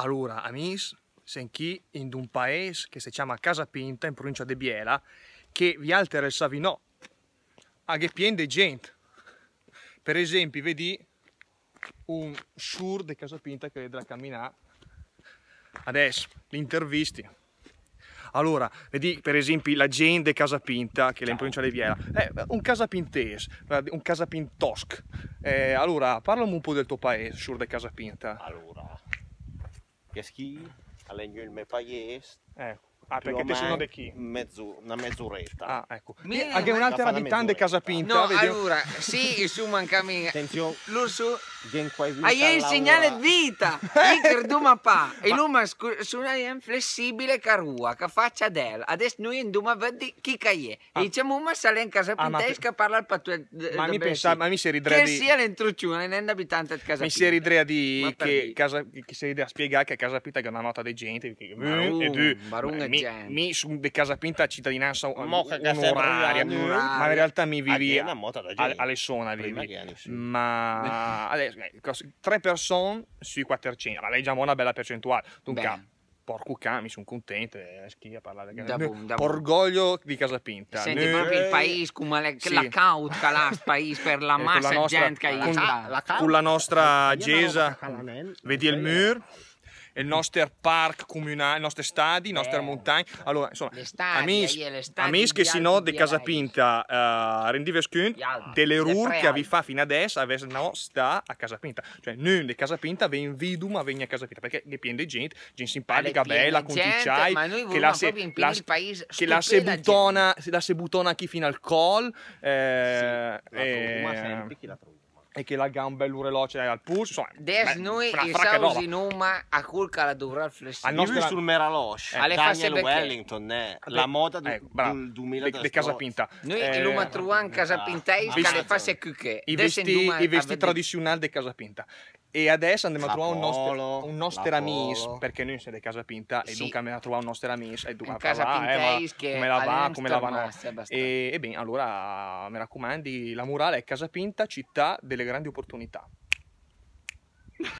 Allora, amici, siamo qui in un paese che si chiama Casa Pinta, in provincia di Biela, che vi altera il Savinò, a che pieno di gente. Per esempio, vedi un sur di Casa Pinta che vedrà camminare adesso, l'intervisti. Allora, vedi per esempio la gente di Casa Pinta, che è in provincia di Biela. eh, un Casapintes, un Casapintosc. Eh, allora, parlami un po' del tuo paese, sur di Casa Pinta. Allora, Qu'est-ce qu'il y a à l'ingule, mais pas Ecco. Ah, perché te sono di chi? Mezzu, una mezz'oretta. Ah, ecco. Mi e anche un'altra di tante Casapinta. No, vediamo. allora, sì, su mancami. Attenzione. L'ursu. Hai il segnale vita. Iker duma pa. E l'uma su è flessibile carua, che faccia del. Adesso noi andiamo a vedi chi caie. E ah. diciamo ma sale in Casapinta ah, e parla al patto. Eh, ma mi pensava, ma mi si ridrea di... Che sia l'entruccione, non abitante di Casapinta. Mi si ridrea di... Che, che si ridrea a spiegare che Casapinta è una nota di gente. Che... Barun, e tu, barun, mi, gente. mi su de casa pinta cittadinanza onoraria, ma in realtà mi vivi a, a, vivi. Ma adesso, eh, tre persone sui 400, ma è già una bella percentuale. Dunque, porco mi sono contento, eh, schifo a parlare di casa pinta. Orgoglio di casa pinta. Senti, ne... proprio il eh, paese, come le, sì. la cautca, la paese per la eh, massa con gente che con, ah, la, con la nostra gesa, vedi il muro? il nostro parco comunale, i nostri stadi, i nostri eh, montagne. Allora, insomma, stadi, amis, eh, amis che si no di Casa Pinta, uh, eh, rendive scunt delle rur che vi fa fino adesso, aves no sta a Casa Pinta. Cioè, non di Casapinta, ven vidum a venire a Casapinta, perché ne piende gente, gente simpatica, bella, con cicciai, che la se, la, che la se buttona, se la se buttona chi fino al col. Eh, sì, la eh, sempre chi la trova e che la gamba è l'ureloce eh, al pulso. Des noi e Sausi Numa a culca la dovrà flessere. Al nostro sul Meralosh, eh, Daniel Wellington, eh, ah, la moda del eh, du, Di casa pinta. Noi eh, l'Uma Truan casa ah, pinta e le fasse cucche. I vesti tradizionali di casa pinta. E adesso andiamo a trovare un nostro, un nostro amis, perché noi siamo di Casa Pinta sì. e dunque andiamo a trovare un nostro amis e dunque Casa Pinta eh, ma, che come la va, come la va no. E, e bene, allora mi raccomandi, la murale è Casa Pinta, città delle grandi opportunità.